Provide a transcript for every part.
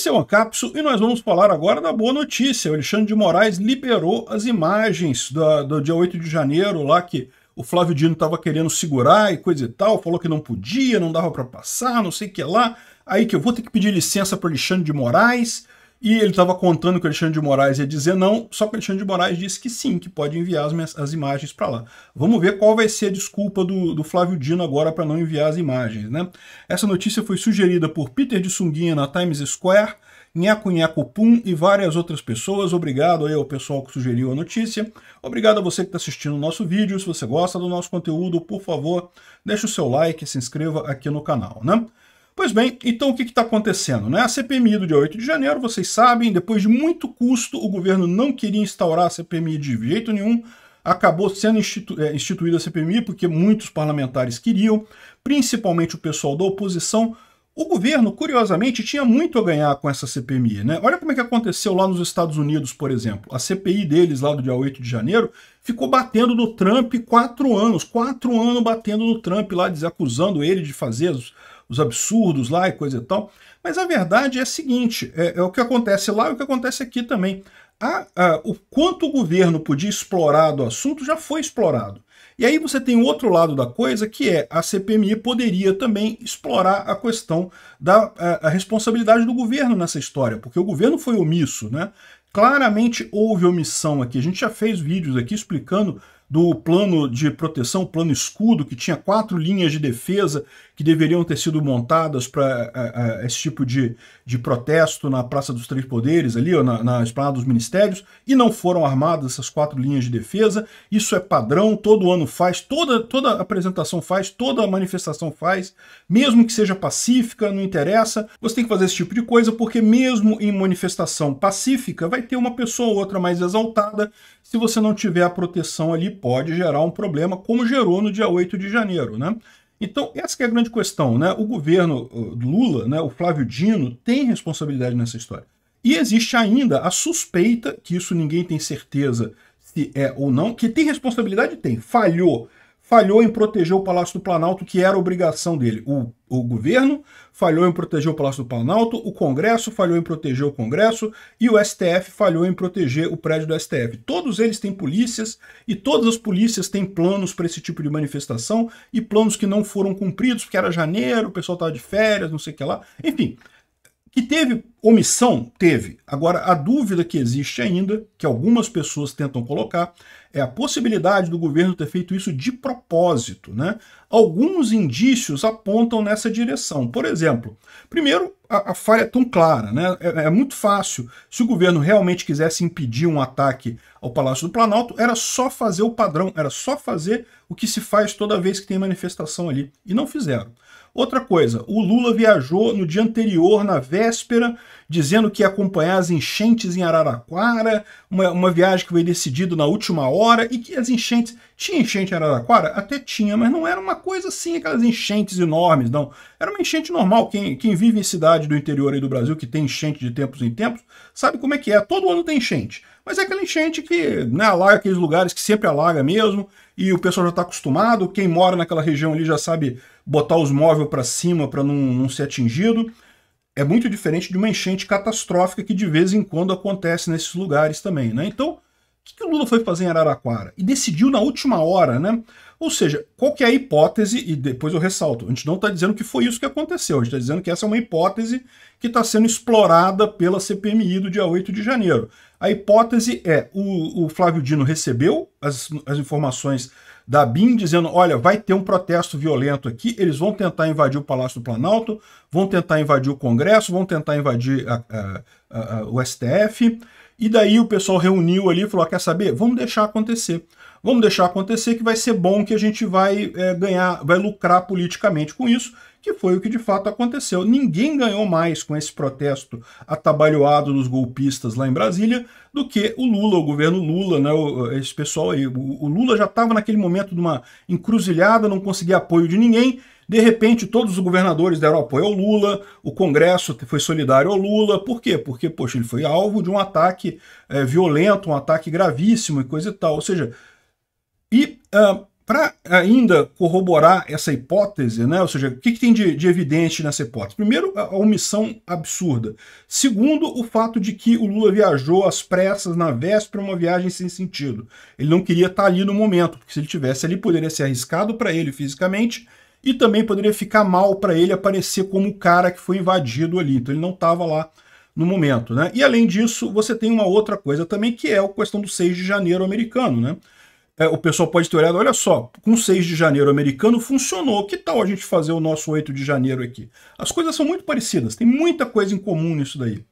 Esse é o Ancapso e nós vamos falar agora da boa notícia. O Alexandre de Moraes liberou as imagens do dia 8 de janeiro, lá que o Flávio Dino estava querendo segurar e coisa e tal, falou que não podia, não dava para passar, não sei o que lá. Aí que eu vou ter que pedir licença para Alexandre de Moraes. E ele estava contando que o Alexandre de Moraes ia dizer não, só que o Alexandre de Moraes disse que sim, que pode enviar as, as imagens para lá. Vamos ver qual vai ser a desculpa do, do Flávio Dino agora para não enviar as imagens. Né? Essa notícia foi sugerida por Peter de Sunguinha na Times Square, Nheco Nheco Pum e várias outras pessoas. Obrigado aí ao pessoal que sugeriu a notícia. Obrigado a você que está assistindo o nosso vídeo. Se você gosta do nosso conteúdo, por favor, deixe o seu like e se inscreva aqui no canal. Né? Pois bem, então o que está acontecendo? Né? A CPMI do dia 8 de janeiro, vocês sabem, depois de muito custo, o governo não queria instaurar a CPMI de jeito nenhum, acabou sendo institu é, instituída a CPMI porque muitos parlamentares queriam, principalmente o pessoal da oposição. O governo, curiosamente, tinha muito a ganhar com essa CPMI. Né? Olha como é que aconteceu lá nos Estados Unidos, por exemplo. A CPI deles, lá do dia 8 de janeiro, ficou batendo no Trump quatro anos. Quatro anos batendo no Trump lá, acusando ele de fazer os absurdos lá e coisa e tal. Mas a verdade é a seguinte: é, é o que acontece lá e é o que acontece aqui também. A, a, o quanto o governo podia explorar do assunto já foi explorado. E aí você tem o outro lado da coisa, que é a CPMI poderia também explorar a questão da a, a responsabilidade do governo nessa história, porque o governo foi omisso, né? Claramente houve omissão aqui. A gente já fez vídeos aqui explicando do plano de proteção, plano escudo, que tinha quatro linhas de defesa que deveriam ter sido montadas para é, é, é, esse tipo de, de protesto na Praça dos Três Poderes, ali, ou na, na Esplanada dos Ministérios, e não foram armadas essas quatro linhas de defesa. Isso é padrão, todo ano faz, toda, toda apresentação faz, toda manifestação faz, mesmo que seja pacífica, não interessa. Você tem que fazer esse tipo de coisa, porque mesmo em manifestação pacífica, vai ter uma pessoa ou outra mais exaltada se você não tiver a proteção ali pode gerar um problema, como gerou no dia 8 de janeiro. Né? Então, essa é a grande questão. Né? O governo Lula, né, o Flávio Dino, tem responsabilidade nessa história. E existe ainda a suspeita, que isso ninguém tem certeza se é ou não, que tem responsabilidade, tem. Falhou falhou em proteger o Palácio do Planalto, que era obrigação dele. O, o governo falhou em proteger o Palácio do Planalto, o Congresso falhou em proteger o Congresso e o STF falhou em proteger o prédio do STF. Todos eles têm polícias e todas as polícias têm planos para esse tipo de manifestação e planos que não foram cumpridos, porque era janeiro, o pessoal estava de férias, não sei o que lá. Enfim, que teve omissão? Teve. Agora, a dúvida que existe ainda, que algumas pessoas tentam colocar, é a possibilidade do governo ter feito isso de propósito. Né? Alguns indícios apontam nessa direção. Por exemplo, primeiro, a, a falha é tão clara. Né? É, é, muito fácil. Se o governo realmente quisesse impedir um ataque ao Palácio do Planalto, era só fazer o padrão, era só fazer o que se faz toda vez que tem manifestação ali. E não fizeram. Outra coisa, o Lula viajou no dia anterior, na véspera, dizendo que ia acompanhar as enchentes em Araraquara, uma, uma viagem que foi decidida na última hora hora e que as enchentes. Tinha enchente em Araraquara? Até tinha, mas não era uma coisa assim, aquelas enchentes enormes, não. Era uma enchente normal. Quem, quem vive em cidade do interior aí do Brasil, que tem enchente de tempos em tempos, sabe como é que é. Todo ano tem enchente. Mas é aquela enchente que né, alaga aqueles lugares que sempre alaga mesmo, e o pessoal já está acostumado. Quem mora naquela região ali já sabe botar os móveis para cima para não, não ser atingido é muito diferente de uma enchente catastrófica que de vez em quando acontece nesses lugares também, né? Então, que, que o Lula foi fazer em Araraquara? E decidiu na última hora, né? Ou seja, qual que é a hipótese, e depois eu ressalto, a gente não está dizendo que foi isso que aconteceu, a gente está dizendo que essa é uma hipótese que está sendo explorada pela CPMI do dia 8 de janeiro. A hipótese é, o, o Flávio Dino recebeu as, as informações da BIM dizendo, olha, vai ter um protesto violento aqui, eles vão tentar invadir o Palácio do Planalto, vão tentar invadir o Congresso, vão tentar invadir a, a, a, o STF, e daí o pessoal reuniu ali e falou, ah, quer saber? Vamos deixar acontecer. Vamos deixar acontecer que vai ser bom que a gente vai é, ganhar, vai lucrar politicamente com isso que foi o que de fato aconteceu. Ninguém ganhou mais com esse protesto atabalhoado dos golpistas lá em Brasília do que o Lula, o governo Lula, né, esse pessoal aí. O Lula já estava naquele momento de uma encruzilhada, não conseguia apoio de ninguém. De repente, todos os governadores deram apoio ao Lula, o Congresso foi solidário ao Lula. Por quê? Porque, poxa, ele foi alvo de um ataque é, violento, um ataque gravíssimo e coisa e tal. Ou seja, e uh, para ainda corroborar essa hipótese, né, ou seja, o que, que tem de, de, evidente nessa hipótese? Primeiro, a, a omissão absurda. Segundo, o fato de que o Lula viajou às pressas na véspera uma viagem sem sentido. Ele não queria estar tá ali no momento, porque se ele tivesse ali poderia ser arriscado para ele fisicamente e também poderia ficar mal para ele aparecer como o cara que foi invadido ali. Então ele não estava lá no momento, né? E além disso, você tem uma outra coisa também que é a questão do 6 de janeiro americano, né? é, o pessoal pode ter olhado, olha só, com 6 de janeiro americano funcionou, que tal a gente fazer o nosso 8 de janeiro aqui? As coisas são muito parecidas, tem muita coisa em comum nisso daí.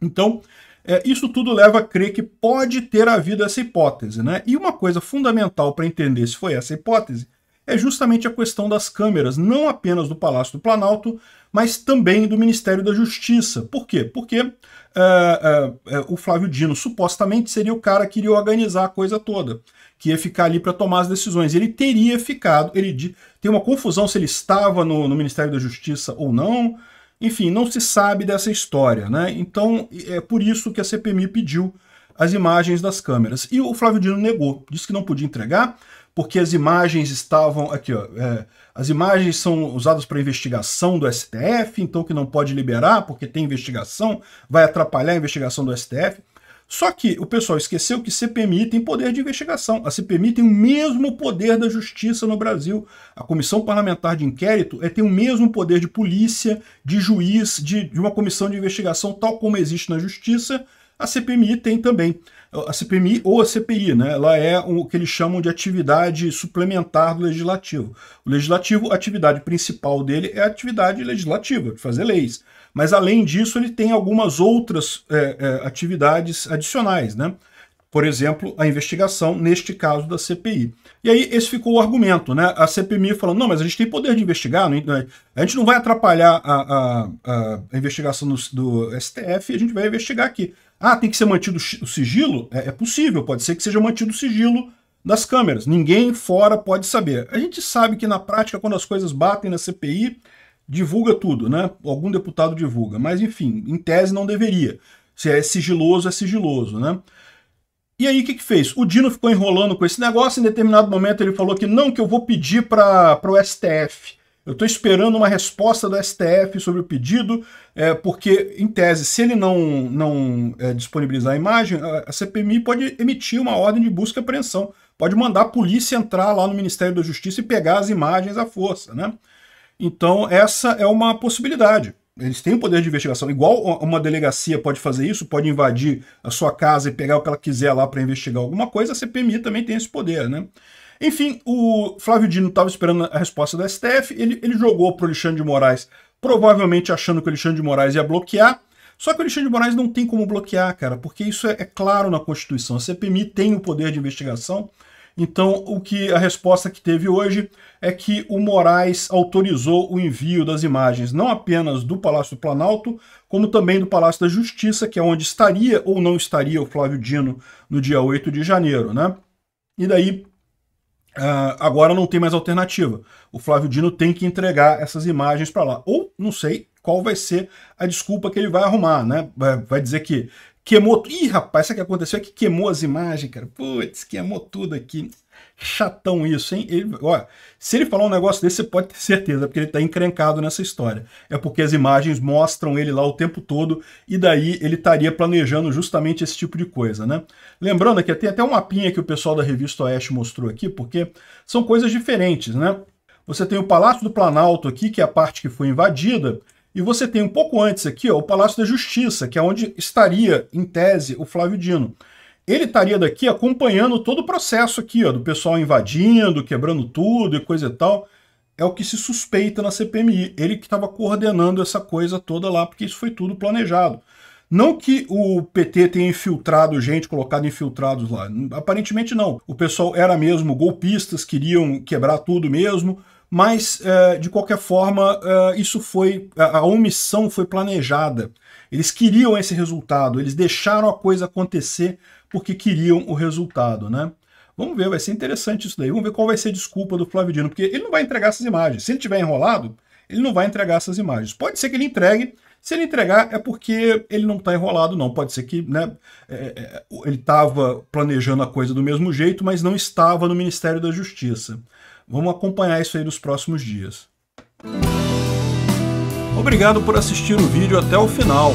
Então, é, isso tudo leva a crer que pode ter havido essa hipótese, né? E uma coisa fundamental para entender se foi essa hipótese é justamente a questão das câmeras, não apenas do Palácio do Planalto, mas também do Ministério da Justiça. Por quê? Porque uh, uh, uh, o Flávio Dino supostamente seria o cara que iria organizar a coisa toda, que ia ficar ali para tomar as decisões. Ele teria ficado, ele tem uma confusão se ele estava no, no Ministério da Justiça ou não. Enfim, não se sabe dessa história, né? Então é por isso que a CPMI pediu as imagens das câmeras. E o Flávio Dino negou, disse que não podia entregar, porque as imagens estavam. Aqui, ó. É, as imagens são usadas para investigação do STF, então que não pode liberar porque tem investigação, vai atrapalhar a investigação do STF. Só que o pessoal esqueceu que CPMI tem poder de investigação. A CPMI tem o mesmo poder da justiça no Brasil. A Comissão Parlamentar de Inquérito é, tem o mesmo poder de polícia, de juiz, de, de uma comissão de investigação, tal como existe na justiça. A CPMI tem também. A CPMI ou a CPI, né? Ela é o que eles chamam de atividade suplementar do legislativo. O legislativo, a atividade principal dele é a atividade legislativa, de fazer leis. Mas além disso, ele tem algumas outras é, é, atividades adicionais, né? por exemplo, a investigação, neste caso da CPI. E aí esse ficou o argumento, né? A CPMI falando, não, mas a gente tem poder de investigar, é, é, a gente não vai atrapalhar a, a, a investigação do, do STF, a gente vai investigar aqui. Ah, tem que ser mantido o sigilo? É, é possível, pode ser que seja mantido o sigilo das câmeras. Ninguém fora pode saber. A gente sabe que na prática, quando as coisas batem na CPI, divulga tudo, né? Algum deputado divulga. Mas, enfim, em tese não deveria. Se é sigiloso, é sigiloso, né? E aí, o que, que fez? O Dino ficou enrolando com esse negócio. Em determinado momento, ele falou que não, que eu vou pedir para o STF. Eu estou esperando uma resposta do STF sobre o pedido, é, porque, em tese, se ele não, não é, disponibilizar a imagem, a, a CPMI pode emitir uma ordem de busca e apreensão. Pode mandar a polícia entrar lá no Ministério da Justiça e pegar as imagens à força. Né? Então, essa é uma possibilidade. Eles têm o poder de investigação. Igual uma delegacia pode fazer isso, pode invadir a sua casa e pegar o que ela quiser lá para investigar alguma coisa, a CPMI também tem esse poder, né? Enfim, o Flávio Dino estava esperando a resposta do STF, ele, ele jogou para o Alexandre de Moraes, provavelmente achando que o Alexandre de Moraes ia bloquear, só que o Alexandre de Moraes não tem como bloquear, cara, porque isso é, é claro na Constituição. A CPMI tem o poder de investigação, então, o que a resposta que teve hoje é que o Moraes autorizou o envio das imagens não apenas do Palácio do Planalto, como também do Palácio da Justiça, que é onde estaria ou não estaria o Flávio Dino no dia 8 de janeiro, né? E daí Uh, agora não tem mais alternativa. O Flávio Dino tem que entregar essas imagens para lá. Ou não sei qual vai ser a desculpa que ele vai arrumar, né? Vai, vai dizer que queimou. Ih, rapaz, o que aconteceu é que queimou as imagens, cara. Putz, queimou tudo aqui. Chatão isso, hein? Ele, olha, se ele falar um negócio desse, você pode ter certeza, porque ele tá encrencado nessa história. É porque as imagens mostram ele lá o tempo todo, e daí ele estaria planejando justamente esse tipo de coisa, né? Lembrando que tem até um mapinha que o pessoal da revista Oeste mostrou aqui, porque são coisas diferentes, né? Você tem o Palácio do Planalto aqui, que é a parte que foi invadida, e você tem um pouco antes aqui ó, o Palácio da Justiça, que é onde estaria, em tese, o Flávio Dino ele estaria daqui acompanhando todo o processo aqui, ó, do pessoal invadindo, quebrando tudo e coisa e tal. É o que se suspeita na CPMI. Ele que estava coordenando essa coisa toda lá, porque isso foi tudo planejado. Não que o PT tenha infiltrado gente, colocado infiltrados lá. Aparentemente não. O pessoal era mesmo golpistas, queriam quebrar tudo mesmo. Mas, é, de qualquer forma, é, isso foi. a omissão foi planejada. Eles queriam esse resultado, eles deixaram a coisa acontecer porque queriam o resultado, né? Vamos ver, vai ser interessante isso daí. Vamos ver qual vai ser a desculpa do Flavidino, porque ele não vai entregar essas imagens. Se ele tiver enrolado, ele não vai entregar essas imagens. Pode ser que ele entregue. Se ele entregar, é porque ele não está enrolado, não. Pode ser que né, é, é, é ele estava planejando a coisa do mesmo jeito, mas não estava no Ministério da Justiça. Vamos acompanhar isso aí nos próximos dias. Obrigado por assistir o vídeo até o final.